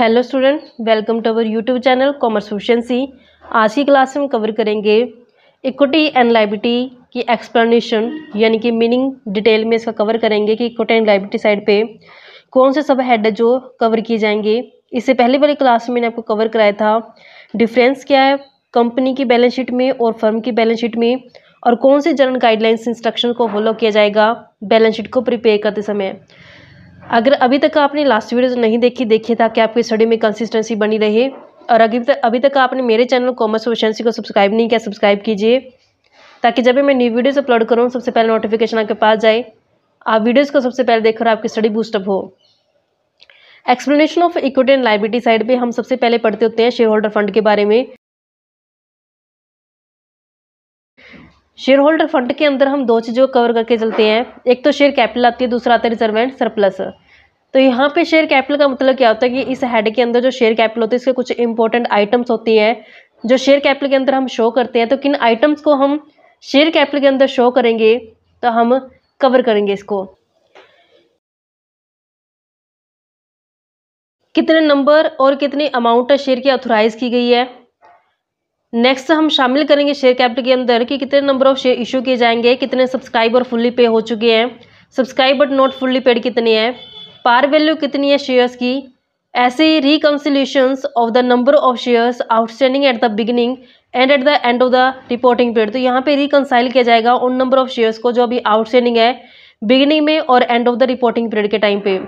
hello student welcome to our YouTube channel commerce फ्यूशनसी आज की क्लास में कवर करेंगे इक्विटी एंड लाइबिटी की एक्सप्लेनेशन यानी कि मीनिंग डिटेल में इसका कवर करेंगे कि इक्विटी एंड लाइबिटी साइड पे कौन से सब हेड जो कवर किए जाएंगे इससे पहले वाली क्लास में मैंने आपको कवर कराया था डिफरेंस क्या है कंपनी की बैलेंस शीट में और फर्म की बैलेंस शीट में और कौन से जनरल गाइडलाइंस इंस्ट्रक्शन को फॉलो किया जाएगा बैलेंस शीट को प्रिपेयर करते समय अगर अभी तक आपने लास्ट वीडियो नहीं देखी देखिए ताकि आपकी स्टडी में कंसिस्टेंसी बनी रहे और अभी तक अभी तक आपने मेरे चैनल कॉमर्स क्वेश्चनसी को सब्सक्राइब नहीं किया सब्सक्राइब कीजिए ताकि जब भी मैं न्यू वीडियोस अपलोड करूँ सबसे पहले नोटिफिकेशन आपके पास जाए आप वीडियोज़ को सबसे पहले देखकर आपकी स्टडी बूस्टअप हो explanation of equity and liability side पर हम सबसे पहले पढ़ते होते हैं शेयर होल्डर फंड के बारे में शेयर होल्डर फंड के अंदर हम दो चीज़ों को कवर करके चलते हैं एक तो शेयर कैपिटल आती है दूसरा आता है रिजर्व एंड सरप्लस तो यहाँ पे शेयर कैपिटल का मतलब क्या होता है कि इस हेड के अंदर जो शेयर कैपिटल होती है इसके कुछ इंपॉर्टेंट आइटम्स होती है जो शेयर कैपिटल के अंदर हम शो करते हैं तो किन आइटम्स को हम शेयर कैपिटल के अंदर शो करेंगे तो हम कवर करेंगे इसको कितने नंबर और कितने अमाउंट शेयर की ऑथोराइज की गई है नेक्स्ट हम शामिल करेंगे शेयर कैपिटल के अंदर कि कितने नंबर ऑफ शेयर इशू किए जाएंगे कितने सब्सक्राइबर फुल्ली पे हो चुके हैं सब्सक्राइबर नॉट फुल्ली पेड कितनी है पार वैल्यू कितनी है शेयर्स की ऐसे ही reconciliation of the number of shares outstanding at the beginning and at the end of the reporting period तो यहाँ पे रिकनसाइल किया जाएगा उन नंबर ऑफ शेयर्स को जो अभी आउटस्टैंडिंग है बिगिनिंग में और end of the reporting period के टाइम पे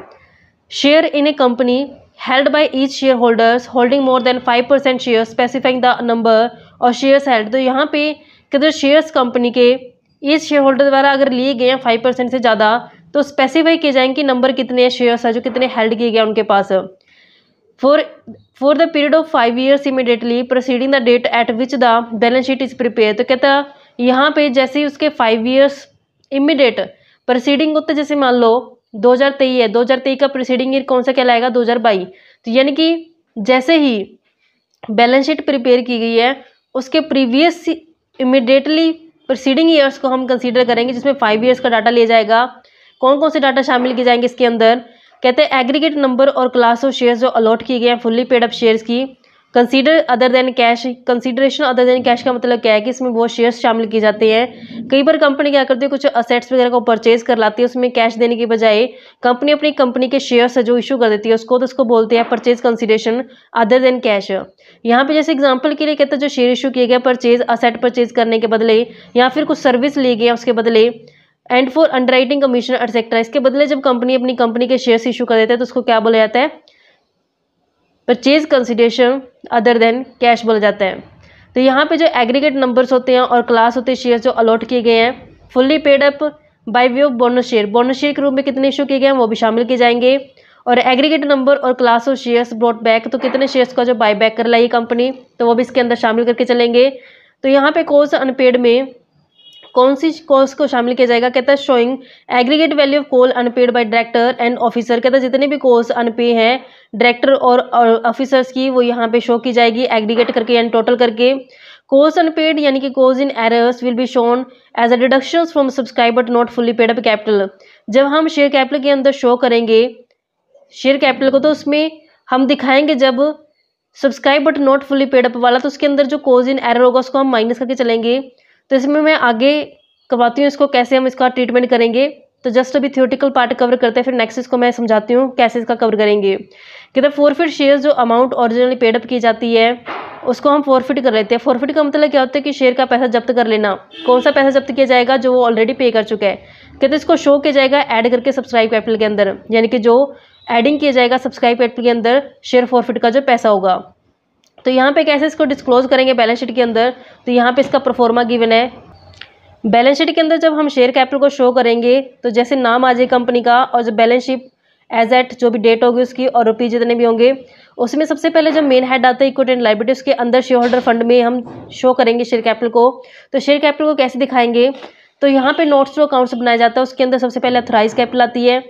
share in a company held by each shareholders holding more than 5% share specifying the number और शेयर्स हेल्ड तो यहाँ पे किधर शेयर्स कंपनी के ईच शेयर होल्डर द्वारा अगर लिए गए हैं फाइव परसेंट से ज़्यादा तो स्पेसिफाई किए जाएंगे कि नंबर कितने शेयर्स हैं जो कितने हेल्ड किए गए उनके पास for for the period of five years immediately proceeding the date at which the balance sheet is prepare तो कहता यहाँ पे जैसे ही उसके फाइव ईयर्स इमिडिएट प्रोसीडिंग होते जैसे मान लो दो हज़ार तेईस है दो हज़ार तेईस का प्रिसीडिंग ईयर कौन सा कहलाएगा दो हज़ार बाईस तो यानी कि जैसे ही बैलेंस शीट प्रिपेयर की गई है उसके प्रीवियस इमिडिएटली प्रिसीडिंग ईयर्स को हम कंसीडर करेंगे जिसमें फाइव ईयर्स का डाटा लिया जाएगा कौन कौन से डाटा शामिल किए जाएंगे इसके अंदर कहते हैं एग्रीगेट नंबर और क्लास ऑफ शेयर्स जो अलॉट किए गए हैं फुल्ली पेड अप शेयर्स की consider other than cash consideration other than cash का मतलब क्या है कि इसमें बहुत शेयर्स शामिल किए जाते हैं कई बार कंपनी क्या करती है कुछ असेट्स वगैरह को परचेज कर लाती है उसमें कैश देने के बजाय कंपनी अपनी कंपनी के शेयर्स जो इशू कर देती है उसको तो उसको बोलते हैं purchase consideration other than cash यहाँ पे जैसे एग्जाम्पल के लिए कहते हैं जो शेयर इशू किए गए परचेज असेट परचेज करने के बदले या फिर कुछ सर्विस ली गई उसके बदले and for underwriting commission etcetera इसके बदले जब कंपनी अपनी कंपनी के शेयर्स इशू कर देते हैं तो उसको क्या बोला जाता है purchase consideration other than cash बोला जाता है तो यहाँ पे जो एग्रीगेट नंबर्स होते हैं और क्लास होते हैं शेयर जो अलॉट किए गए हैं fully paid up by way of bonus share bonus share के रूप में कितने इशू किए गए हैं वो भी शामिल किए जाएंगे और एग्रीगेट नंबर और class of shares bought back तो कितने शेयर्स का जो बाय बैक कर लाई कंपनी तो वो भी इसके अंदर शामिल करके चलेंगे तो यहाँ पे कोर्स अनपेड में कौन सी कॉस्ट को शामिल किया जाएगा कहता है showing aggregate value of call unpaid by director and officer कहता है जितने भी कोस्ट अनपे हैं डायरेक्टर और ऑफिसर्स की वो यहाँ पे शो की जाएगी एग्रीगेट करके यानी टोटल करके कोस्ट अनपेड यानी कि कोस्ट in arrears will be shown as a deduction from subscribe but not fully paid up capital जब हम शेयर कैपिटल के अंदर शो करेंगे शेयर कैपिटल को तो उसमें हम दिखाएंगे जब subscribe but not fully paid up वाला तो उसके अंदर जो कोज इन एरर होगा उसको हम माइनस करके चलेंगे तो इसमें मैं आगे करवाती हूँ इसको कैसे हम इसका ट्रीटमेंट करेंगे तो जस्ट अभी थियोटिकल पार्ट कवर करते हैं फिर नेक्स्ट इसको मैं समझाती हूँ कैसे इसका कवर करेंगे कहते हैं फोरफिट शेयर जो अमाउंट ऑरिजिनली पेडअप की जाती है उसको हम फोरफिट कर लेते हैं फोरफिट का मतलब क्या होता है कि शेयर का पैसा जब्त कर लेना कौन सा पैसा जब्त किया जाएगा जो वो ऑलरेडी पे कर चुका है कहते तो इसको शो किया जाएगा ऐड करके सब्सक्राइब कैपिटल के अंदर यानी कि जो एडिंग किया जाएगा सब्सक्राइब कैपिटल के अंदर शेयर फोरफिट का जो पैसा होगा तो यहाँ पे कैसे इसको डिस्क्लोज करेंगे बैलेंस शीट के अंदर तो यहाँ पे इसका परफॉर्मा गिवन है बैलेंस शीट के अंदर जब हम शेयर कैपिटल को शो करेंगे तो जैसे नाम आ जाए कंपनी का और जो बैलेंस शीट एज एट जो भी डेट होगी उसकी और रुपये जितने भी होंगे उसमें सबसे पहले जब मेन हेड आता है इक्विटी एंड लाइब्रेटी उसके अंदर शेयर होल्डर फंड में हम शो करेंगे शेयर कैपिटल को तो शेयर कैपिटल को कैसे दिखाएंगे तो यहाँ पे नोट्स जो अकाउंट्स बनाया जाता है उसके अंदर सबसे पहले अथोराइज कैपिटल आती है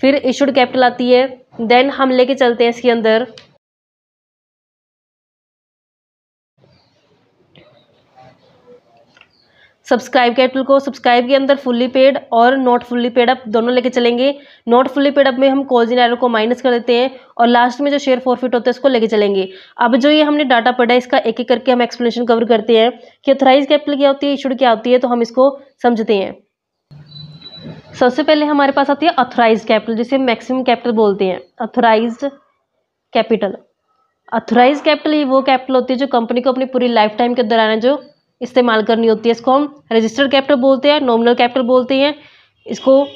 फिर इशूड कैपिटल आती है देन हम लेके चलते हैं इसके अंदर सब्सक्राइब कैटल को सब्सक्राइब के अंदर फुल्ली पेड और नॉट फुल्ली पेड अप दोनों लेके चलेंगे नॉट फुल्ली पेड अप में हम कॉजिन एरो को माइनस कर देते हैं और लास्ट में जो शेयर फॉरफिट होता है उसको लेके चलेंगे अब जो ये हमने डाटा पढ़ा है इसका एक एक करके हम एक्सप्लेनेशन कवर करते हैं कि अथोराइज कैपिटल क्या होती है इशूड क्या होती है तो हम इसको समझते हैं सबसे पहले हमारे पास आती है अथोराइज कैपिटल जिसे मैक्सिमम कैपिटल बोलते हैं अथोराइज कैपिटल अथोराइज कैपिटल ये वो कैपिटल होती है जो कंपनी को अपनी पूरी लाइफ टाइम के दौरान जो इस्तेमाल करनी होती है इसको हम रजिस्टर्ड कैपिटल बोलते हैं नॉमिनल कैपिटल बोलते हैं इसको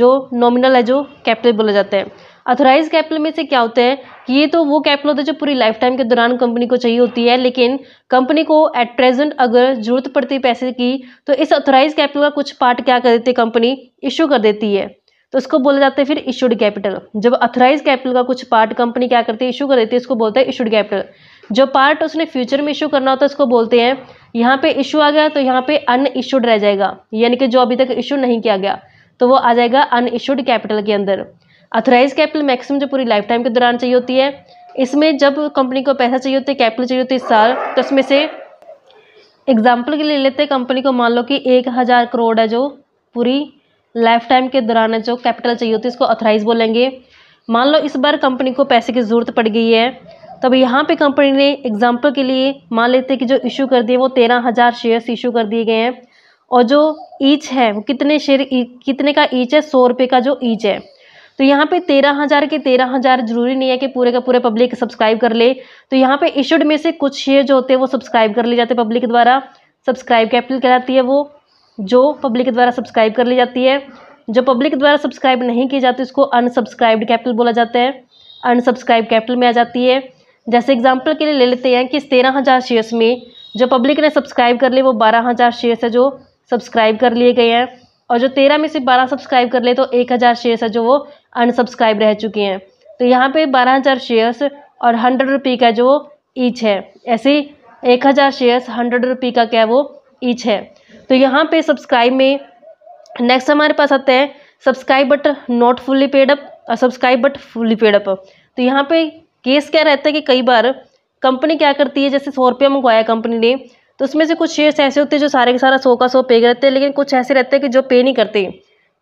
जो नॉमिनल है जो कैपिटल बोला जाता है अथोराइज कैपिटल में से क्या होता है कि ये तो वो कैपिटल होता है जो पूरी लाइफ टाइम के दौरान कंपनी को चाहिए होती है लेकिन कंपनी को एट प्रेजेंट अगर जरूरत पड़ती है पैसे की तो इस अथोराइज कैपिटल का कुछ पार्ट क्या कर देती है कंपनी इशू कर देती है तो इसको बोला जाता है फिर इशूड कैपिटल जब अथोराइज कैपिटल का कुछ पार्ट कंपनी क्या करती है इशू कर देती है इसको बोलता है इशूड कैपिटल जो पार्ट उसने फ्यूचर में इशू करना होता है उसको बोलते हैं यहाँ पे इशू आ गया तो यहाँ पे अन इशूड रह जाएगा यानी कि जो अभी तक इशू नहीं किया गया तो वो आ जाएगा अन इशूड कैपिटल के अंदर अथोराइज कैपिटल मैक्सिमम जो पूरी लाइफ टाइम के दौरान चाहिए होती है इसमें जब कंपनी को पैसा चाहिए होता है कैपिटल चाहिए होती है इस साल तो इसमें से एग्जाम्पल के लिए लेते हैं कंपनी को मान लो कि एक हज़ार करोड़ है जो पूरी लाइफ टाइम के दौरान जो कैपिटल चाहिए होती है इसको अथोराइज बोलेंगे मान लो इस बार कंपनी को पैसे की ज़रूरत पड़ गई है तब यहाँ पे कंपनी ने एग्जाम्पल के लिए मान लेते हैं कि जो इशू कर दिए वो तेरह हज़ार शेयर्स इशू कर दिए गए हैं और जो ईच है वो कितने शेयर कितने का ईच है सौ रुपये का जो ईच है तो यहाँ पे तेरह हज़ार के तेरह हज़ार जरूरी नहीं है कि पूरे का पूरे पब्लिक सब्सक्राइब कर ले तो यहाँ पे इशूड में से कुछ शेयर जो होते हैं वो सब्सक्राइब कर ले जाते हैं पब्लिक द्वारा सब्सक्राइब कैपिटल कहलाती है वो जो पब्लिक द्वारा सब्सक्राइब कर ली जाती है जो पब्लिक द्वारा सब्सक्राइब नहीं की जाती उसको अनसब्सक्राइब्ड कैपिटल बोला जाता है अनसब्सक्राइब कैपिटल में आ जाती है जैसे एग्जाम्पल के लिए ले लेते हैं कि तेरह हज़ार शेयर्स में जो पब्लिक ने सब्सक्राइब कर लिए वो बारह हज़ार शेयर्स है जो सब्सक्राइब कर लिए गए हैं और जो तेरह में से बारह सब्सक्राइब कर लिए तो एक हज़ार शेयर्स है जो वो अनसब्सक्राइब रह चुके हैं तो यहाँ पे बारह हज़ार शेयर्स और हंड्रेड रुपी का जो ईच है ऐसे एक हज़ार शेयर्स हंड्रेड रुपी का क्या वो ईच है तो यहाँ पर सब्सक्राइब में नेक्स्ट हमारे पास आते हैं subscribe but not fully paid up और सब्सक्राइब बट फुल्ली पेडअप तो यहाँ पे केस क्या रहता है कि कई बार कंपनी क्या करती है जैसे सौ रुपया मंगवाया कंपनी ने तो उसमें से कुछ शेयर्स ऐसे होते हैं जो सारे के सारा सौ का सौ पे करते हैं लेकिन कुछ ऐसे रहते हैं कि जो पे नहीं करते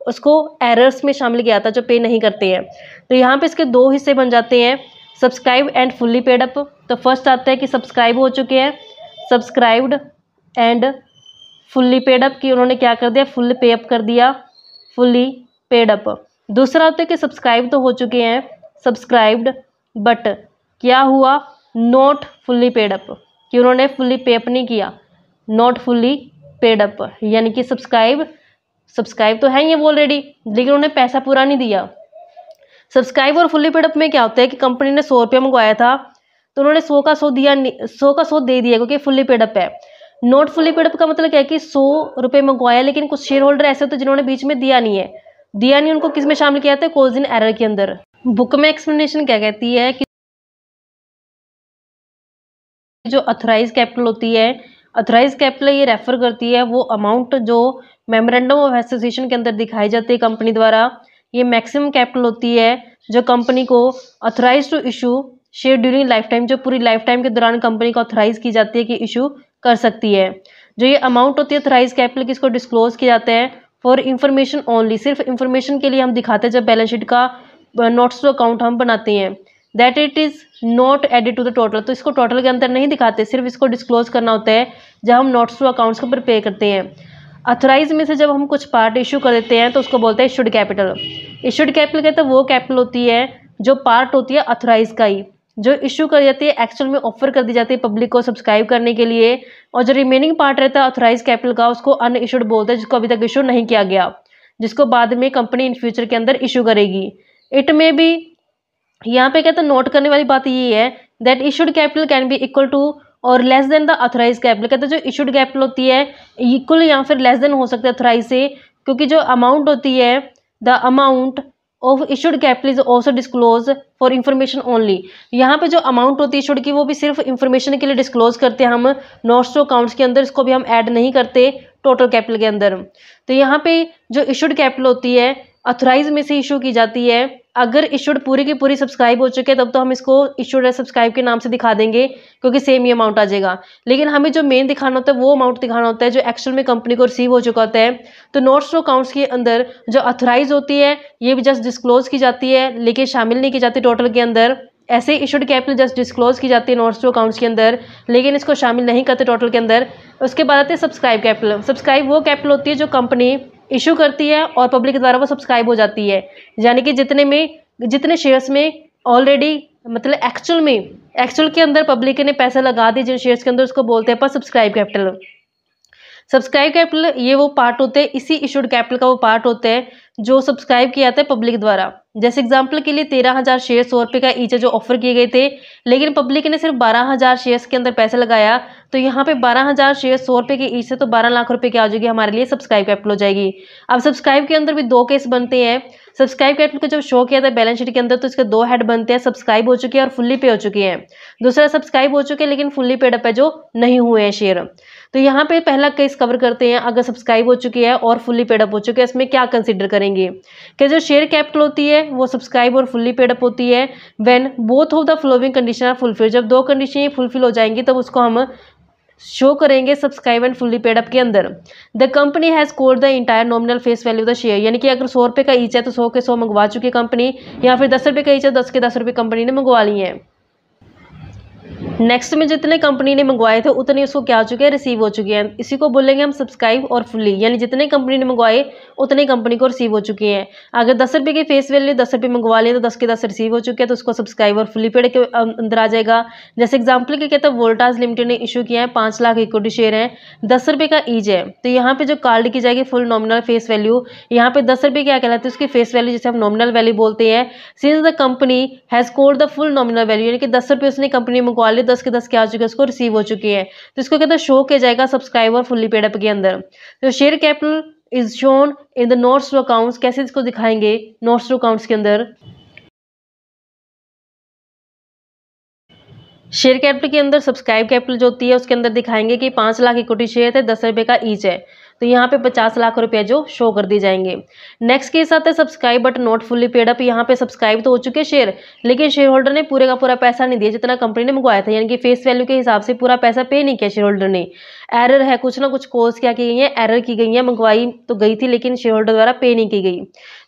उसको एरर्स में शामिल किया जाता है जो पे नहीं करते हैं तो यहाँ पे इसके दो हिस्से बन जाते हैं subscribe and fully paid up तो फर्स्ट आता है कि सब्सक्राइब हो चुके हैं subscribed and fully paid up कि उन्होंने क्या कर दिया फुल पे अप कर दिया फुल्ली पेड अप दूसरा होता है कि सब्सक्राइब तो हो चुके हैं सब्सक्राइब्ड बट क्या हुआ नोट फुल्ली पेड अप कि उन्होंने फुल्ली पे अप नहीं किया नोट फुल्ली पेड अप यानी कि सब्सक्राइब सब्सक्राइब तो है ही वो ऑलरेडी लेकिन उन्हें पैसा पूरा नहीं दिया सब्सक्राइब और फुल्ली पेड अप में क्या होता है कि कंपनी ने सौ रुपया मंगवाया था तो उन्होंने सौ का सौ दिया सौ का सौ दे दिया क्योंकि फुल्ली पेड अप है नोट फुली पेड अप का मतलब क्या है कि सौ रुपये मंगवाया लेकिन कुछ शेयर होल्डर ऐसे होते जिन्होंने बीच में दिया नहीं है दिया नहीं उनको किस में शामिल किया था है कोजिन एरर के अंदर बुक में एक्सप्लेनेशन क्या कहती है कि जो अथोराइज कैपिटल होती है अथोराइज कैपिटल ये रेफर करती है वो अमाउंट जो मेमोरेंडम ऑफ एसोसिएशन के अंदर दिखाई जाती है कंपनी द्वारा ये मैक्सिमम कैपिटल होती है जो कंपनी को authorise to issue share during lifetime जो पूरी लाइफ टाइम के दौरान कंपनी को अथोराइज की जाती है कि इशू कर सकती है जो ये अमाउंट होती है अथोराइज कैपिटल की इसको डिस्क्लोज किया जाता है फॉर इंफॉर्मेशन ओनली सिर्फ इंफॉर्मेशन के लिए हम दिखाते हैं जब बैलेंस शीट का नोट्स टू अकाउंट हम बनाते हैं that it is not added to the total तो इसको टोटल के अंदर नहीं दिखाते सिर्फ इसको डिस्क्लोज करना होता है जब हम नोट्स टू अकाउंट्स को प्रिपेयर करते हैं अथोराइज में से जब हम कुछ पार्ट इशू कर देते हैं तो उसको बोलते हैं इशुड कैपिटल इशुड कैपिटल कहते हैं वो कैपिटल होती है जो पार्ट होती है अथोराइज का ही जो इशू कर जाती है एक्चुअल में ऑफर कर दी जाती है पब्लिक को सब्सक्राइब करने के लिए और जो रिमेनिंग पार्ट रहता है ऑथोराइज कैपिटल का उसको अन इशूड बोलते हैं जिसको अभी तक इशू नहीं किया गया जिसको बाद में कंपनी इन फ्यूचर के अंदर इशू करेगी इट में भी यहाँ पे कहते हैं नोट करने वाली बात ये है that issued capital can be equal to और less than the authorise capital कहते हैं जो इशूड कैपिटल होती है इक्वल या फिर लेस देन हो सकता है अथोराइज से क्योंकि जो अमाउंट होती है the amount of issued capital is also disclose for information only यहाँ पे जो अमाउंट होती है इशूड की वो भी सिर्फ इन्फॉर्मेशन के लिए डिस्क्लोज करते हैं हम नोट्स टू अकाउंट्स के अंदर इसको भी हम ऐड नहीं करते टोटल कैपिटल के अंदर तो यहाँ पे जो इशूड कैपिटल होती है अथोराइज में से इशू की जाती है अगर इशूड पूरी की पूरी सब्सक्राइब हो चुके हैं तब तो हम इसको इशूड एज सब्सक्राइब के नाम से दिखा देंगे क्योंकि सेम ही अमाउंट आ जाएगा लेकिन हमें जो मेन दिखाना होता है वो अमाउंट दिखाना होता है जो एक्चुअल में कंपनी को रिसीव हो चुका होता है तो नोट्स टू अकाउंट्स के अंदर जो अथोराइज होती है ये भी जस्ट डिस्क्लोज की जाती है लेकिन शामिल नहीं की जाती टोटल के अंदर ऐसे इशूड कैपिटल जस्ट डिस्क्लोज की जाती है नोट्स टू अकाउंट्स के अंदर लेकिन इसको शामिल नहीं करते टोटल के अंदर उसके बाद आते हैं सब्सक्राइब कैपिटल सब्सक्राइब वो कैपिटल होती है जो कंपनी इशू करती है और पब्लिक द्वारा वो सब्सक्राइब हो जाती है यानी कि जितने में जितने शेयर्स में ऑलरेडी मतलब एक्चुअल में एक्चुअल के अंदर पब्लिक ने पैसा लगा दिए जिन शेयर्स के अंदर उसको बोलते हैं पर सब्सक्राइब कैपिटल सब्सक्राइब कैपिटल ये वो पार्ट होते हैं इसी इशूड कैपिटल का वो पार्ट होते हैं जो सब्सक्राइब किया जाता है पब्लिक द्वारा जैसे एग्जांपल के लिए तेरह हज़ार शेयर सौ रुपये का ईचर जो ऑफर किए गए थे लेकिन पब्लिक ने सिर्फ बारह हज़ार शेयर्स के अंदर पैसे लगाया तो यहाँ पे बारह हज़ार शेयर सौ रुपये के ईचर तो बारह लाख रुपये की आ जाएगी हमारे लिए सब्सक्राइब कैपिटल हो जाएगी अब सब्सक्राइब के अंदर भी दो केस बनते हैं सब्सक्राइब कैपिटल को जब शो किया था बैलेंस शीट के अंदर तो इसके दो हेड बनते हैं सब्सक्राइब हो चुके हैं और फुल्ली पे हो चुके हैं दूसरा सब्सक्राइब हो चुके हैं लेकिन फुल्ली पेड है जो नहीं हुए हैं शेयर तो यहाँ पे पहला केस कवर करते हैं अगर सब्सक्राइब हो चुकी है और फुल्ली पेडअप हो चुके हैं इसमें क्या कंसिडर करेंगे कि जो शेयर कैपिटल होती है वो सब्सक्राइब और फुल्ली पेडअप होती है when both of the following condition are fulfil जब दो कंडीशन फुलफिल हो जाएंगी तब तो उसको हम शो करेंगे सब्सक्राइब एंड फुल्ली पेडअप के अंदर the company has called the entire nominal face value the share यानी कि अगर सौ रुपये का ईच है तो सौ के सौ मंगवा चुकी है कंपनी या फिर दस रुपये का ईच है तो दस के दस रुपये कंपनी ने मंगवा ली है नेक्स्ट में जितने कंपनी ने मंगवाए थे उतने उसको क्या हो चुके हैं रिसीव हो चुके हैं इसी को बोलेंगे हम सब्सक्राइब और फुली यानी जितने कंपनी ने मंगवाए उतने कंपनी को रिसीव हो चुके हैं अगर दस रुपये के फेस वैल्यू दस रुपये मंगवा लें तो दस के दस रिसीव हो चुके हैं तो उसको सब्सक्राइब और फुली पेड के अंदर आ जाएगा जैसे एग्जाम्पल के कहते हैं वोल्टाज लिमिटेड ने इशू किया है पाँच लाख इक्विटी शेयर है दस रुपये का ईज है तो यहाँ पर जो कार्ड की जाएगी फुल नॉमिनल फेस वैल्यू यहाँ पर दस रुपये क्या कहलाते हैं उसकी फेस वैल्यू जैसे हम नॉमिनल वैल्यू बोलते हैं since the company has called the full nominal value यानी कि दस रुपये उसने कंपनी मंगवा ली दस के दस के आ चुके हैं उसको रिसीव हो चुके हैं तो इसको कहते हैं शो किया जाएगा सब्सक्राइबर फुल्ली पेडअप के अंदर तो share capital is shown in the notes to accounts कैसे इसको दिखाएंगे नोट्स टू अकाउंट्स के अंदर शेयर कैपिटल के अंदर सब्सक्राइब कैपिटल जो होती है उसके अंदर दिखाएंगे कि पाँच लाख इक्विटी शेयर थे दस रुपये का ईच है तो यहाँ पे पचास लाख रुपए जो शो कर दिए जाएंगे नेक्स्ट के साथ है subscribe but not fully paid up यहाँ पे सब्सक्राइब तो हो चुके शेयर लेकिन शेयर होल्डर ने पूरे का पूरा पैसा नहीं दिया जितना कंपनी ने मंगवाया था यानी कि फेस वैल्यू के हिसाब से पूरा पैसा पे नहीं किया शेयर होल्डर ने एरर है कुछ ना कुछ कोर्स क्या की गई है एरर की गई है मंगवाई तो गई थी लेकिन शेयर होल्डर द्वारा पे नहीं की गई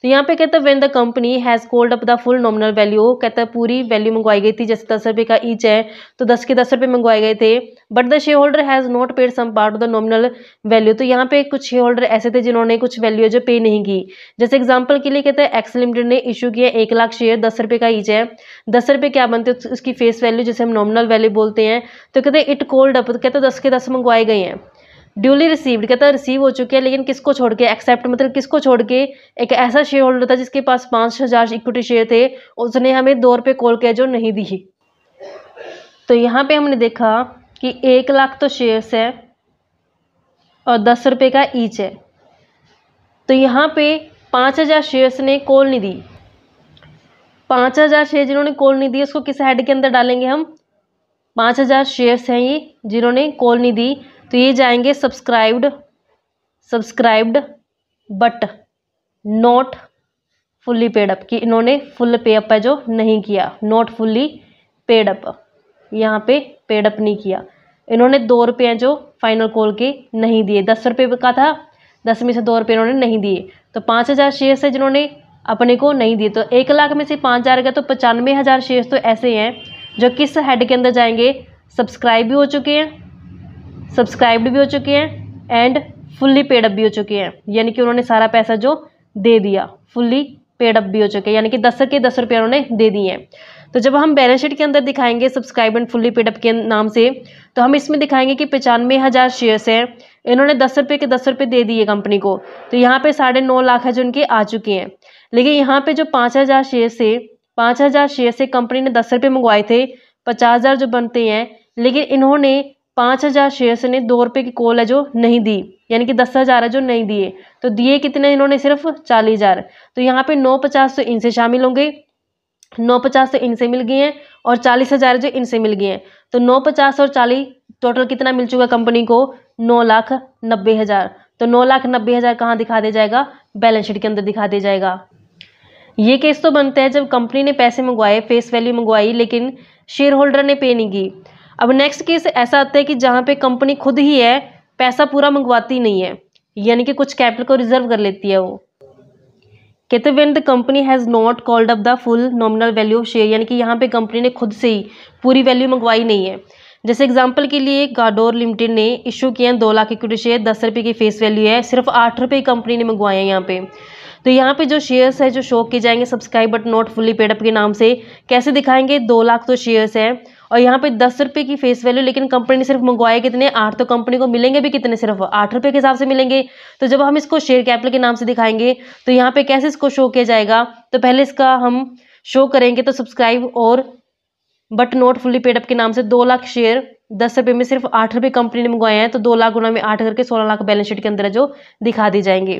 तो यहाँ पे कहता है when the company has called up the full nominal value कहता है पूरी वैल्यू मंगवाई गई थी जैसे दस रुपये का ईच है तो दस के दस रुपये मंगवाए गए थे but the shareholder has not paid some part of the nominal value तो यहाँ पे कुछ शेयर होल्डर ऐसे थे जिन्होंने कुछ वैल्यू जो पे नहीं की जैसे एग्जाम्पल के लिए कहते हैं एक्स लिमिटेड ने इशू किया एक लाख शेयर दस रुपये का ईच है दस रुपये क्या बनते हैं उसकी फेस वैल्यू जैसे हम नॉमिनल वैल्यू बोलते हैं तो कहते हैं इट कोल्ड अप कहते हैं दस के दस मंगवाए गए हैं ड्यूली रिसीव्ड कहता है रिसीव हो चुके हैं लेकिन किसको छोड़ के एक्सेप्ट मतलब किसको छोड़ के एक ऐसा शेयर होल्डर था जिसके पास पाँच हज़ार इक्विटी शेयर थे उसने हमें दो रुपये कॉल किया जो नहीं दी तो यहाँ पे हमने देखा कि एक लाख तो शेयर्स है और दस रुपये का ईच है तो यहाँ पे पाँच हज़ार शेयर्स ने कॉल नहीं दी पाँच हज़ार शेयर जिन्होंने कॉल नहीं दी उसको किस हेड के अंदर डालेंगे हम पाँच हज़ार शेयर्स हैं ये जिन्होंने कॉल नहीं दी तो ये जाएंगे subscribed subscribed but not fully paid up कि इन्होंने फुल पे अप है जो नहीं किया नॉट फुल्ली पेड अप यहाँ पे पेड अप नहीं किया इन्होंने दो रुपये हैं जो फाइनल कॉल के नहीं दिए दस रुपये का था दस में से दो रुपये इन्होंने नहीं दिए तो पाँच हज़ार शेयर्स है जिन्होंने अपने को नहीं दिए तो एक लाख में से पाँच हज़ार का तो पचानवे हज़ार शेयर्स तो ऐसे हैं जो किस हेड के अंदर जाएंगे सब्सक्राइब भी हो चुके हैं सब्सक्राइब्ड भी हो चुके हैं एंड फुल्ली पेड अप भी हो चुके हैं यानी कि उन्होंने सारा पैसा जो दे दिया फुल्ली पेड अप भी हो चुके हैं यानी कि दस के दस रुपये उन्होंने दे दिए हैं तो जब हम बैलेंस शीट के अंदर दिखाएंगे सब्सक्राइब एंड फुल्ली पेडअप के नाम से तो हम इसमें दिखाएंगे कि पचानवे हज़ार शेयर्स हैं इन्होंने दस रुपये के दस रुपये दे दिए कंपनी को तो यहाँ पे साढ़े नौ लाख है जो उनके आ चुके हैं लेकिन यहाँ पे जो पाँच हज़ार शेयर से पाँच हज़ार शेयर से कंपनी ने दस रुपये मंगवाए थे पचास हज़ार जो बनते हैं लेकिन इन्होंने पाँच हज़ार शेयर्स ने दो रुपये की कॉल है जो नहीं दी यानी कि दस हज़ार है जो नहीं दिए तो दिए कितने इन्होंने सिर्फ चालीस हज़ार तो यहाँ पे नौ पचास तो इनसे शामिल होंगे नौ पचास तो इनसे मिल गए हैं और चालीस हज़ार जो इनसे मिल गए हैं तो नौ पचास और चालीस टोटल कितना मिल चुका कंपनी को नौ लाख नब्बे हज़ार तो नौ लाख नब्बे हज़ार कहाँ दिखा दिया जाएगा बैलेंस शीट के अंदर दिखा दिया जाएगा ये केस तो बनता है जब कंपनी ने पैसे मंगवाए फेस वैल्यू मंगवाई लेकिन शेयर होल्डर ने पे नहीं की अब नेक्स्ट केस ऐसा आता है कि जहाँ पे कंपनी खुद ही है पैसा पूरा मंगवाती नहीं है यानी कि कुछ कैपिटल को रिजर्व कर लेती है वो कहते when the company has not called up the full nominal value of share यानी कि यहाँ पे कंपनी ने खुद से ही पूरी वैल्यू मंगवाई नहीं है जैसे एग्जांपल के लिए गाडोर लिमिटेड ने इशू किए हैं दो लाख इक्विटी शेयर दस रुपये की फेस वैल्यू है सिर्फ आठ रुपये कंपनी ने मंगवाए हैं यहाँ पे तो यहाँ पे जो शेयर्स है जो शो किए जाएंगे subscribe but not fully paid up के नाम से कैसे दिखाएंगे दो लाख तो शेयर्स हैं और यहाँ पे दस रुपये की फेस वैल्यू लेकिन कंपनी ने सिर्फ मंगवाए कितने आठ तो कंपनी को मिलेंगे भी कितने सिर्फ आठ रुपये के हिसाब से मिलेंगे तो जब हम इसको शेयर कैपिटल के नाम से दिखाएंगे तो यहाँ पे कैसे इसको शो किया जाएगा तो पहले इसका हम शो करेंगे तो सब्सक्राइब और बट नोट फुली पेडअप के नाम से दो लाख शेयर दस रुपये में सिर्फ आठ रुपये कंपनी ने मंगवाए हैं तो दो लाख गुना में आठ करके सोलह लाख बैलेंस शीट के अंदर जो दिखा दी जाएंगे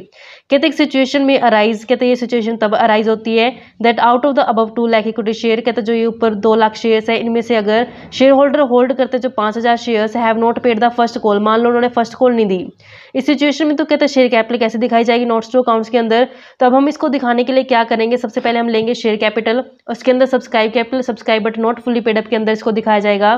कहते एक सिचुएशन में अराइज कहते ये सिचुएशन तब अराइज होती है that out of the above two lakh equity share कहते जो ये ऊपर दो लाख शेयर्स है इनमें से अगर शेयर होल्डर होल्ड करते जो पाँच हज़ार shares have not paid the first call मान लो उन्होंने फर्स्ट कॉल नहीं दी इस सिचुएशन में तो कहते शेयर कैपिटल कैसे दिखाई जाएगी नोट्स टू अकाउंट्स के अंदर तो अब हम इसको दिखाने के लिए क्या करेंगे सबसे पहले हम लेंगे शेयर कैपिटल उसके अंदर subscribe capital subscribe but not fully paid up के अंदर इसको दिखाया जाएगा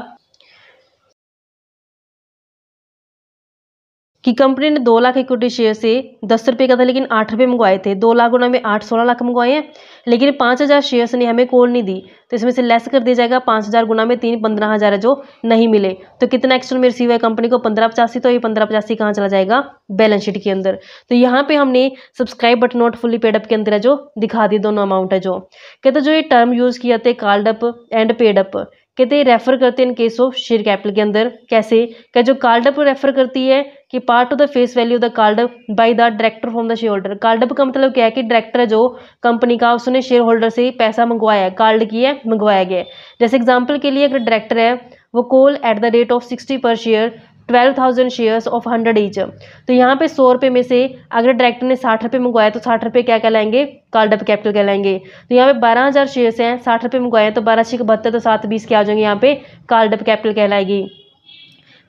कि कंपनी ने दो लाख इक्विटी शेयर से दस रुपये का था लेकिन आठ रुपये मंगवाए थे दो लाख गुना में आठ सोलह लाख मंगवाए हैं लेकिन पाँच हज़ार शेयर्स ने हमें कॉल नहीं दी तो इसमें से लेस कर दिया जाएगा पाँच हज़ार गुना में तीन पंद्रह हज़ार है जो नहीं मिले तो कितना एक्स्ट्रा में रिसीव है कंपनी को पंद्रह पचासी तो ये पंद्रह पचासी कहाँ चला जाएगा बैलेंस शीट के अंदर तो यहाँ पर हमने subscribe but not fully paid up के अंदर है जो दिखा दी दोनों अमाउंट है जो कहते जो ये टर्म यूज़ किया थे कार्ड अप एंड पेडअप कहते रेफर करते हैं in case of share capital के अंदर कैसे क्या जो कार्डअप रेफर करती है कि part of the face value the called up by the director from the shareholder called up का मतलब क्या है कि डायरेक्टर जो कंपनी का उसने शेयर होल्डर से पैसा मंगवाया है कार्ड किया है मंगवाया गया है जैसे एग्जाम्पल के लिए अगर डायरेक्टर है वो call at the rate of sixty per share twelve thousand shares of hundred each तो यहाँ पे सौ रुपये में से अगर डायरेक्टर ने साठ रुपये मंगवाया तो साठ रुपये क्या कहलाएंगे कार्ड अप कैपिटल कहलाएंगे तो यहाँ पे बारह हज़ार शेयर्स हैं साठ रुपये मंगवाए तो बारह छः बहत्तर तो सात बीस के आ जाएंगे यहाँ पे कार्ड अप कैपिटल कहलाएगी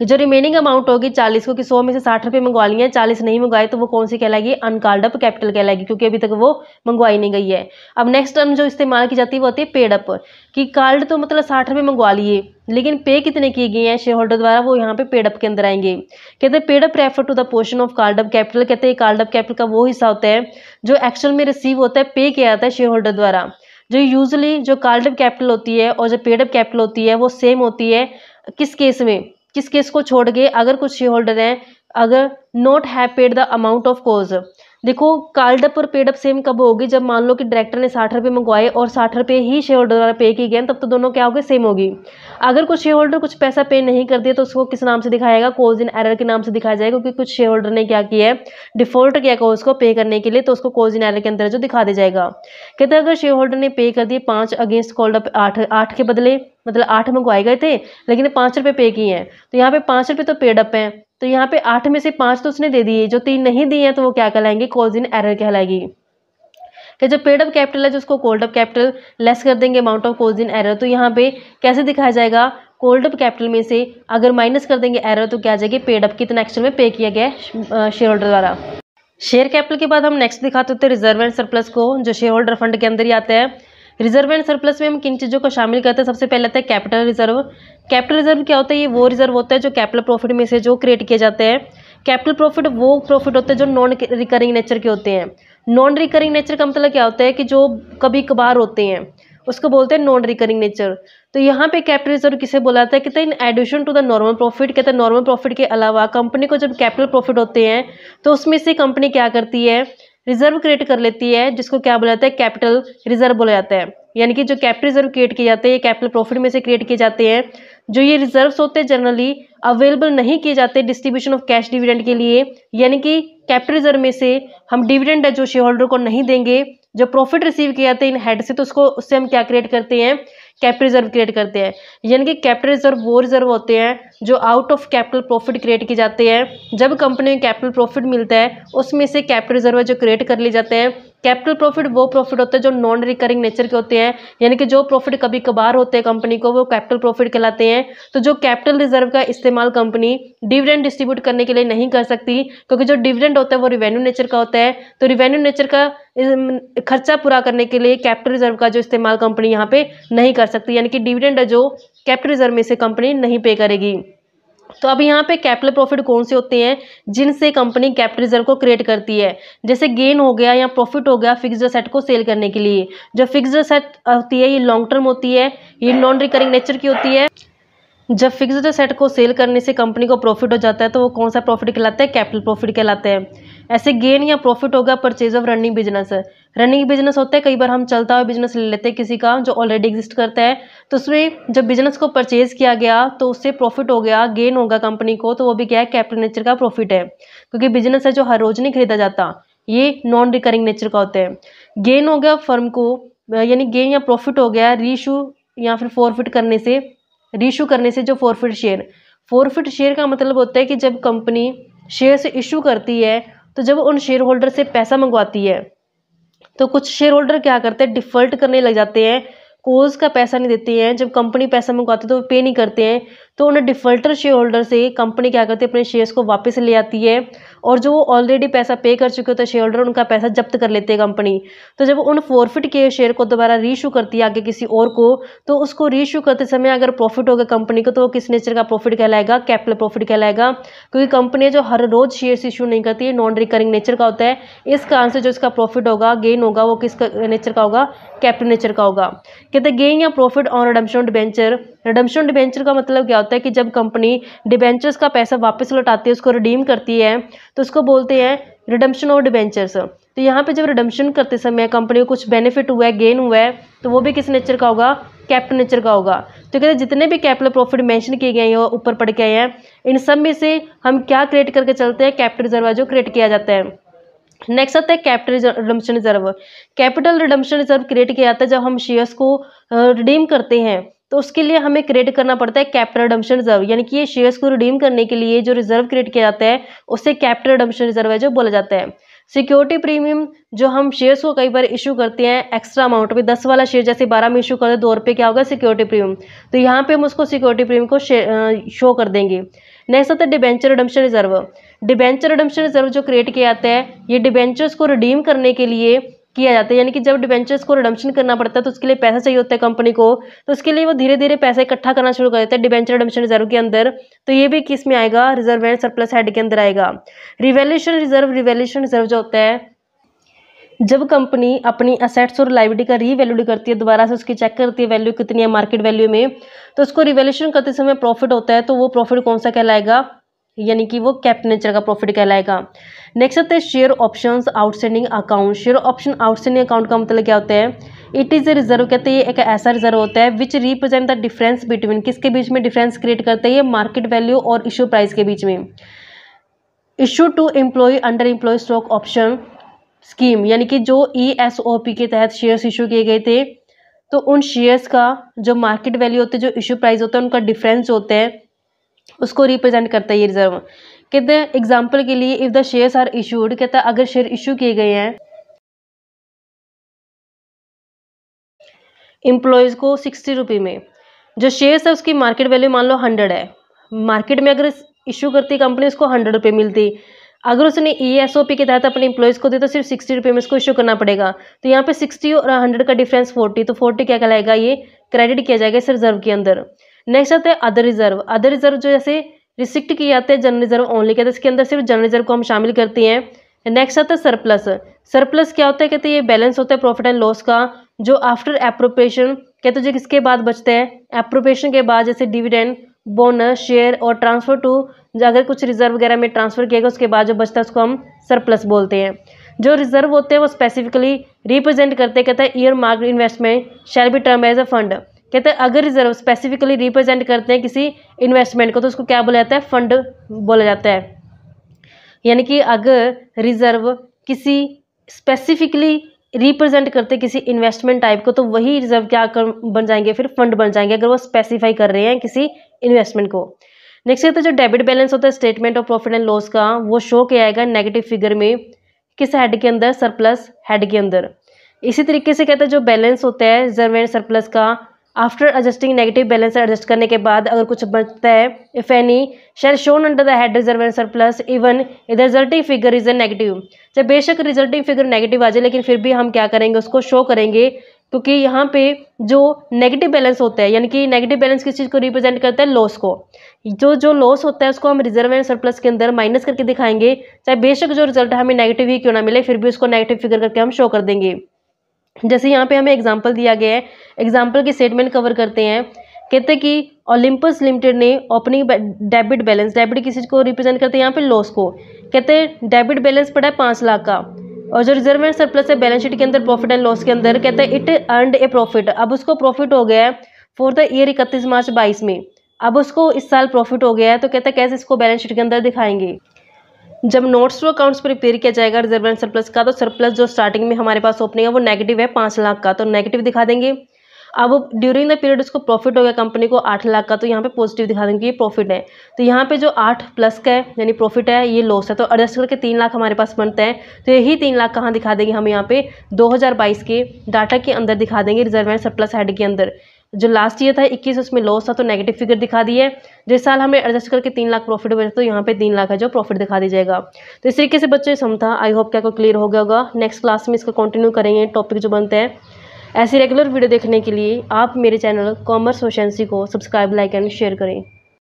जो रिमेनिंग अमाउंट होगी चालीस को कि सौ में से साठ रुपये मंगवा लिए चालीस नहीं मंगवाए तो वो कौन सी कहलाएगी अनकाल्ड अप कैपिटल कहलाएगी क्योंकि अभी तक वो मंगवाई नहीं गई है अब नेक्स्ट टर्म जो इस्तेमाल की जाती है वो होती है पेड अप कि कार्ड तो मतलब साठ रुपये मंगवा लिए लेकिन पे कितने किए गए हैं शेयर होल्डर द्वारा वो यहाँ पे पेडअप के अंदर आएंगे कहते हैं paid up refer to the portion of called up capital कहते हैं कार्ड अप कैपिटल का वो हिस्सा होता है जो एक्चुअल में रिसीव होता है पे किया जाता है शेयर होल्डर द्वारा जो यूजली जो कार्ड अप कैपिटल होती है और जो पेडअप कैपिटल होती है वो सेम होती है किस केस में किस केस को छोड़ के अगर कुछ शेयर होल्डर हैं अगर not have paid the amount of calls देखो कार्डअप और पेडअप सेम कब होगी जब मान लो कि डायरेक्टर ने साठ रुपये मंगवाए और साठ रुपये ही शेयर होल्डर द्वारा पे किए गए तब तो दोनों क्या होगी सेम होगी अगर कुछ शेयर होल्डर कुछ पैसा पे नहीं कर दिया तो उसको किस नाम से दिखाएगा कोज इन एरर के नाम से दिखाया जाएगा क्योंकि कुछ शेयर होल्डर ने क्या किया है डिफॉल्ट किया कोज को पे करने के लिए तो उसको कोज इन एरर के अंदर जो दिखा दिया जाएगा कहते अगर शेयर होल्डर ने पे कर दिए पाँच अगेंस्ट कॉल्डअप आठ आठ के बदले मतलब आठ मंगवाए गए थे लेकिन पाँच रुपये पे किए हैं तो यहाँ पे पाँच रुपये तो पेडअप हैं तो यहाँ पे आठ में से पाँच तो उसने दे दिए जो तीन नहीं दिए हैं तो वो क्या कहलाएंगे कॉज इन एरर कहलाएगी कि जो पेड ऑफ कैपिटल है जिसको कोल्ड ऑफ कैपिटल लेस कर देंगे amount of calls in arrear तो यहाँ पे कैसे दिखाया जाएगा कोल्ड अप कैपिटल में से अगर माइनस कर देंगे एरर तो क्या जाएगी पेड अप कितना एक्चुअल में पे किया गया शेयर होल्डर द्वारा शेयर कैपिटल के बाद हम नेक्स्ट दिखाते होते हैं रिजर्व एंड सरप्लस को जो शेयर होल्डर फंड के अंदर ही आता है रिजर्व एंड सरप्लस में हम किन चीज़ों को शामिल करते हैं सबसे पहले आता तो है कैपिटल रिजर्व कैपिटल रिजर्व क्या होता है ये वो रिजर्व होता है जो कैपिटल प्रॉफिट में से जो क्रिएट किए जाते हैं कैपिटल प्रॉफिट वो प्रॉफिट होते हैं जो नॉन रिकरिंग नेचर के होते हैं नॉन रिकरिंग नेचर का मतलब क्या होता है कि जो कभी कभार होते हैं उसको बोलते हैं नॉन रिकरिंग नेचर तो यहाँ पे कैपिटल रिजर्व किसे बोला जाता है कहते हैं in addition to the normal profit कहते हैं नॉर्मल प्रॉफिट के अलावा कंपनी को जब कैपिटल प्रॉफिट होते हैं तो उसमें से कंपनी क्या करती है रिजर्व क्रिएट कर लेती है जिसको क्या बोला जाता है कैपिटल रिजर्व बोला जाता है यानी कि जो कैपिटल रिजर्व क्रिएट किए जाते हैं ये कैपिटल प्रॉफिट में से क्रिएट किए जाते हैं जो ये रिजर्व्स होते हैं जनरली अवेलेबल नहीं किए जाते डिस्ट्रीब्यूशन ऑफ कैश डिविडेंड के लिए यानी कि कैपिटल रिजर्व में से हम डिविडेंड है जो शेयर होल्डर को नहीं देंगे जो प्रॉफिट रिसीव किया जाते हैं इन हेड से तो उसको उससे हम क्या क्रिएट करते हैं कैपिटल रिजर्व क्रिएट करते हैं यानी कि कैपिटल रिजर्व वो रिजर्व होते हैं जो out of capital profit create किए जाते हैं जब कंपनी में कैपिटल प्रॉफिट मिलता है उसमें से कैपिटल रिजर्व जो क्रिएट कर लिए जाते हैं कैपिटल प्रॉफिट वो प्रॉफिट होते हैं जो नॉन रिकरिंग नेचर के होते हैं यानी कि जो प्रॉफिट कभी कभार होते हैं कंपनी को वो कैपिटल प्रॉफिट कहलाते हैं तो जो कैपिटल रिजर्व का इस्तेमाल कंपनी डिविडेंड डिस्ट्रीब्यूट करने के लिए नहीं कर सकती क्योंकि जो डिविडेंड होता है वो रिवेन्यू नेचर का होता है तो रिवेन्यू नेचर का खर्चा पूरा करने के लिए कैपिटल रिजर्व का जो इस्तेमाल कंपनी यहाँ पे नहीं कर सकती यानी कि डिविडेंड जो कैपिटल रिजर्व में से कंपनी नहीं पे करेगी तो अब यहाँ पे कैपिटल प्रॉफिट कौन से होते हैं जिनसे कंपनी कैपिटल रिजर्व को क्रिएट करती है जैसे गेन हो गया या प्रॉफिट हो गया फिक्स्ड सेट को सेल करने के लिए जो फिक्स्ड सेट होती है ये लॉन्ग टर्म होती है ये नॉन रिकरिंग नेचर की होती है जब फिक्स्ड सेट को सेल करने से कंपनी को प्रॉफिट हो जाता है तो वो कौन सा प्रॉफिट कहलाता है कैपिटल प्रॉफिट कहलाते हैं ऐसे गेन या प्रॉफिट होगा purchase of running business running business होता है कई बार हम चलता हुआ बिजनेस ले लेते हैं किसी का जो ऑलरेडी एग्जिस्ट करता है तो उसमें जब बिजनेस को परचेज किया गया तो उससे प्रॉफिट हो गया गेन होगा कंपनी को तो वो भी क्या है कैपिटल नेचर का प्रॉफिट है क्योंकि बिजनेस है जो हर रोज नहीं खरीदा जाता ये नॉन रिकरिंग नेचर का होता है गेन हो गया फर्म को यानी गेन या प्रॉफिट हो गया रीशू या फिर फोरफिट करने से रीशू करने से जो फोरफिट शेयर फोरफिट शेयर का मतलब होता है कि जब कंपनी शेयर से इशू करती है तो जब उन शेयर होल्डर से पैसा मंगवाती है तो कुछ शेयर होल्डर क्या करते हैं डिफॉल्ट करने लग जाते हैं कोज का पैसा नहीं देते हैं जब कंपनी पैसा मंगवाती है तो वो पे नहीं करते हैं तो उन्हें डिफ़ॉल्टर शेयर होल्डर से कंपनी क्या करती है अपने शेयर्स को वापस ले आती है और जो वो ऑलरेडी पैसा पे कर चुके होते हैं शेयर होल्डर उनका पैसा जब्त कर लेते हैं कंपनी तो जब उन फोरफिट किए शेयर को दोबारा रीशू करती है आगे किसी और को तो उसको रीशू करते समय अगर प्रॉफिट होगा कंपनी को तो वो किस नेचर का प्रॉफिट कहलाएगा कैपिटल प्रॉफिट कहलाएगा क्योंकि कंपनी जो हर रोज शेयर्स इशू नहीं करती है नॉन रिकरिंग नेचर का होता है इस कारण से जो इसका प्रॉफिट होगा गेन होगा वो किस नेचर का होगा कैपिटल नेचर का होगा कहते हैं गेन या profit on redemption debenture redemption debenture का मतलब क्या होता है कि जब कंपनी डिबेंचर्स का पैसा वापस लौटाती है उसको रिडीम करती है तो उसको बोलते हैं रिडम्शन और डिबेंचर्स तो यहाँ पे जब रिडम्शन करते समय कंपनी को कुछ बेनिफिट हुआ है गेन हुआ है तो वो भी किस नेचर का होगा कैपिटल नेचर का होगा तो कहते हैं जितने भी कैपिटल प्रॉफिट मेंशन किए गए हैं ऊपर पढ़ के आए हैं इन सब में से हम क्या क्रिएट करके चलते हैं कैपिटल रिजर्व जो क्रिएट किया जाता है नेक्स्ट आता है capital redemption reserve capital redemption reserve create किया जाता है जब हम शेयर्स को रिडीम करते हैं तो उसके लिए हमें क्रिएट करना पड़ता है कैपिटल रिडम्पशन रिजर्व यानी कि ये शेयर्स को रिडीम करने के लिए जो रिजर्व क्रिएट किया जाता है उसे कैपिटल रिडम्पशन रिजर्व है जो बोला जाता है सिक्योरिटी प्रीमियम जो हम शेयर्स को कई बार इशू करते हैं एक्स्ट्रा अमाउंट में दस वाला शेयर जैसे बारह में इशू करते हैं दो रुपये क्या होगा सिक्योरिटी प्रीमियम तो यहाँ पर हम उसको सिक्योरिटी प्रीमियम को शो कर देंगे नेक्स्ट आता है debenture redemption reserve debenture redemption reserve जो क्रिएट किया जाता है ये डिबेंचर्स को रिडीम करने के लिए किया जाता है यानी कि जब डिवेंचर्स को रिडम्शन करना पड़ता है तो उसके लिए पैसा चाहिए होता है कंपनी को तो उसके लिए वो धीरे धीरे पैसा इकट्ठा करना शुरू कर देते हैं डिवेंचर रिडम्शन रिजर्व के अंदर तो ये भी किस में आएगा रिजर्व एंड सरप्लस हेड के अंदर आएगा रिवेल्यूशन रिजर्व रिवेल्यूशन रिजर्व जो होता है जब कंपनी अपनी असेट्स और लाइबिलिटी का रीवैल्यू करती है दोबारा से उसकी चेक करती है वैल्यू कितनी है मार्केट वैल्यू में तो उसको रिवैल्यूशन करते समय प्रॉफिट होता है तो वो प्रॉफिट कौन सा कहलाएगा यानी कि वो कैप नेचर का प्रॉफिट कहलाएगा नेक्स्ट होता है share option outstanding account share option outstanding account का मतलब क्या होता है इट इज़ ए रिजर्व कहते हैं ये एक ऐसा रिजर्व होता है which represent the difference between किसके बीच में डिफरेंस क्रिएट करते हैं मार्केट वैल्यू और इशू प्राइस के बीच में issue to employ under employ stock option scheme यानी कि जो ई एस ओ पी के तहत शेयर्स इशू किए गए थे तो उन शेयर्स का जो मार्केट वैल्यू होते हैं जो इशू प्राइस होता है उनका डिफरेंस होता है उसको रिप्रेजेंट करता है ये रिजर्व कहते हैं एग्जाम्पल के लिए if the shares are issued कहता है अगर शेयर इशू किए गए हैं एम्प्लॉयज़ को सिक्सटी रुपये में जो शेयर्स है उसकी मार्केट वैल्यू मान लो हंड्रेड है मार्केट में अगर इशू करती कंपनी उसको हंड्रेड रुपये मिलती अगर उसने ई एस ओ पी के तहत अपने इंप्लॉयज़ को दे तो सिर्फ सिक्सटी रुपये में उसको इशू करना पड़ेगा तो यहाँ पे सिक्सटी और हंड्रेड का डिफरेंस फोर्टी तो फोर्टी क्या कहलाएगा ये क्रेडिट किया जाएगा इस रिजर्व के अंदर नेक्स्ट आता है अदर रिजर्व अदर रिजर्व जो जैसे रिस्ट्रिक्ट किए जाते हैं जनरल रिजर्व ओनली कहते हैं इसके अंदर सिर्फ जनरल रिजर्व को हम शामिल करते हैं नेक्स्ट आता है सरप्लस सरप्लस क्या होता है कहते हैं ये बैलेंस होता है प्रॉफिट एंड लॉस का जो आफ्टर अप्रोप्रिएशन कहते हैं जो किसके बाद बचते हैं अप्रोप्रिएशन के बाद जैसे डिविडेंड बोनस शेयर और ट्रांसफर टू अगर कुछ रिजर्व वगैरह में ट्रांसफर किया गया उसके बाद जो बचता है उसको हम सरप्लस बोलते हैं जो रिजर्व होते हैं वो स्पेसिफिकली रिप्रेजेंट करते कहते हैं earmark investment shall be term as a fund कहते हैं अगर रिजर्व स्पेसिफिकली रिप्रेजेंट करते हैं किसी इन्वेस्टमेंट को तो उसको क्या बोला जाता है फंड बोला जाता है यानी कि अगर रिजर्व किसी स्पेसिफिकली रिप्रेजेंट करते किसी इन्वेस्टमेंट टाइप को तो वही रिजर्व क्या कर बन जाएंगे फिर फंड बन जाएंगे अगर वो स्पेसिफाई कर रहे हैं किसी इन्वेस्टमेंट को नेक्स्ट कहते हैं जो डेबिट बैलेंस होता है statement of profit and loss का वो शो किया जाएगा नेगेटिव फिगर में किस हेड के अंदर सरप्लस हेड के अंदर इसी तरीके से कहते हैं जो बैलेंस होता है रिजर्व एंड सरप्लस का after adjusting negative balance adjust करने के बाद अगर कुछ बचता है if any share shown under the head reserve and surplus even इधर resulting figure is a negative जब बेशक रिजल्टिंग फिगर नेगेटिव आ जाए लेकिन फिर भी हम क्या करेंगे उसको शो करेंगे क्योंकि यहाँ पे जो नेगेटिव बैलेंस होता है यानी कि नेगेटिव बैलेंस किस चीज़ को रिप्रेजेंट करता है लॉस को जो जो लॉस होता है उसको हम रिजर्व एंड सरप्लस के अंदर माइनस करके दिखाएंगे चाहे बेशक जो रिजल्ट हमें नेगेटिव ही क्यों ना मिले फिर भी उसको नेगेटिव फिगर करके हम शो कर देंगे जैसे यहाँ पे हमें एग्जाम्पल दिया गया है एग्जाम्पल के स्टेटमेंट कवर करते हैं कहते हैं कि ओलंपस लिमिटेड ने ओपनिंग डेबिट बैलेंस डेबिट किसी को रिप्रेजेंट करते हैं यहाँ पे लॉस को कहते हैं डेबिट बैलेंस पड़ा है पाँच लाख का और जो रिजर्व एंड सरप्लस है बैलेंस शीट के अंदर प्रॉफिट एंड लॉस के अंदर कहते हैं इट अर्नड ए प्रॉफिट अब उसको प्रॉफिट हो गया है फॉर द ईयर इकतीस मार्च बाईस में अब उसको इस साल प्रॉफिट हो गया है तो कहते हैं कैसे इसको बैलेंस शीट के अंदर दिखाएंगे जब नोट्स टू अकाउंट्स प्रिपेयर किया जाएगा रिजर्व सरप्लस का तो सरप्लस जो स्टार्टिंग में हमारे पास ओपनिंग है वो नेगेटिव है पाँच लाख का तो नेगेटिव दिखा देंगे अब ड्यूरिंग द पीरियड उसको प्रॉफिट हो गया कंपनी को आठ लाख का तो यहाँ पे पॉजिटिव दिखा देंगे ये प्रॉफिट है तो यहाँ पे जो आठ प्लस का है यानी प्रॉफिट है ये लॉस है तो एडजस्ट करके तीन लाख हमारे पास बनते हैं तो यही तीन लाख कहाँ दिखा देंगे हम यहाँ पे 2022 के डाटा के अंदर दिखा देंगे रिजर्व एंड सरप्लस हेड के अंदर जो लास्ट ईयर था इक्कीस उसमें लॉस था तो नेगेटिव फिगर दिखा दी है जिस साल हमें एडजस्ट करके तीन लाख प्रॉफिट हुए तो यहाँ पे तीन लाख है जो प्रॉफिट दिखा दी जाएगा तो इस तरीके से बच्चों सम था आई होप क्या को क्लियर हो गया होगा नेक्स्ट क्लास में इसका कंटिन्यू करेंगे टॉपिक जो बनते हैं ऐसी रेगुलर वीडियो देखने के लिए आप मेरे चैनल कॉमर्स और को सब्सक्राइब लाइक एंड शेयर करें